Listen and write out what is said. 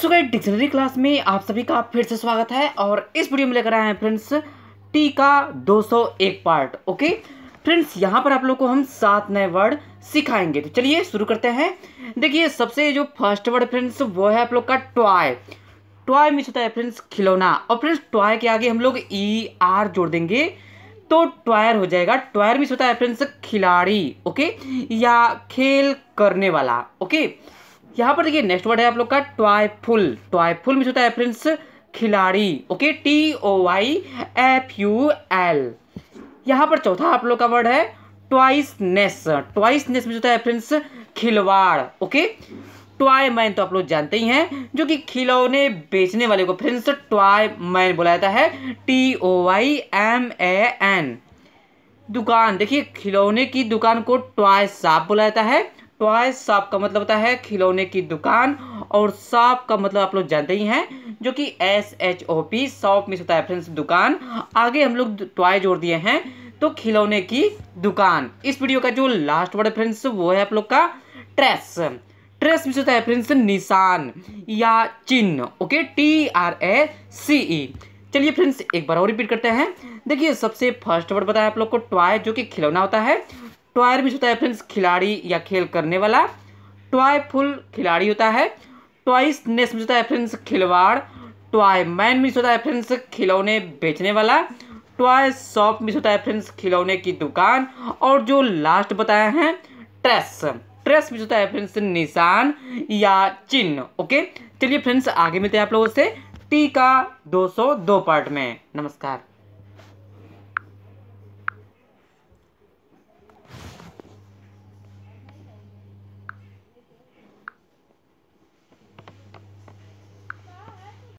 सो dictionary class में आप सभी का फिर से स्वागत है और इस वीडियो में लेकर आए हैं फ्रेंड्स टी का 201 पार्ट ओके फ्रेंड्स यहां पर आप लोगों को हम सात नए वर्ड सिखाएंगे तो चलिए शुरू करते हैं देखिए सबसे जो फर्स्ट वर्ड फ्रेंड्स वो है आप लोग का टॉय टॉय मीन्स होता है फ्रेंड्स खिलौना और फ्रेंड्स टॉय के आगे हम लोग ई आर जोड़ देंगे तो टॉयर हो जाएगा टॉयर मीन्स होता है फ्रेंड्स खिलाड़ी ओके या खेल करने वाला ओके यहाँ पर देखिए नेक्स्ट वर्ड है आप लोग का ट्वाइफुल ट्वाइफुल में होता है फ्रेंड्स खिलाड़ी okay T O Y F U L यहाँ पर चौथा आप लोग का वर्ड है ट्वाइसनेस ट्वाइसनेस में होता है फ्रेंड्स खिलवाड़ ओके ट्वाय मैन तो आप लोग जानते ही हैं जो कि खिलौने बेचने वाले को फ्रेंड्स ट्वाय मैन बोला जाता है T O Y M A N दुकान देखिए खिलौने की दुकान को ट्वाय शॉप बोला जाता है टॉय शॉप का मतलब होता है खिलौने की दुकान और शॉप का मतलब आप लोग जानते ही हैं जो कि S H O P shop में होता है फ्रेंड्स दुकान आगे हम लोग टॉय जोड़ दिए हैं तो खिलौने की दुकान इस वीडियो का जो लास्ट वर्ड फ्रेंड्स वो है आप लोग का ट्रेस ट्रेस में होता है फ्रेंड्स निशान या चिन्ह okay T R A C E चलिए फ्रेंड्स एक बार और रिपीट करते हैं देखिए सबसे फर्स्ट वर्ड बताया आप लोग को टॉय जो कि खिलौना होता है टॉयर भी होता है फ्रेंड्स खिलाड़ी या खेल करने वाला फुल खिलाड़ी होता है टॉइस नेस मीन्स होता है फ्रेंड्स खिलवाड़ टॉय मैन मिस होता है फ्रेंड्स खिलौने बेचने वाला टॉय शॉप मिस होता है फ्रेंड्स खिलौने की दुकान और जो लास्ट बताए हैं ट्रेस ट्रेस मिस होता है फ्रेंड्स निशान या चिन्ह ओके चलिए फ्रेंड्स आगे मिलते हैं आप लोगों से टी का 202 पार्ट में नमस्कार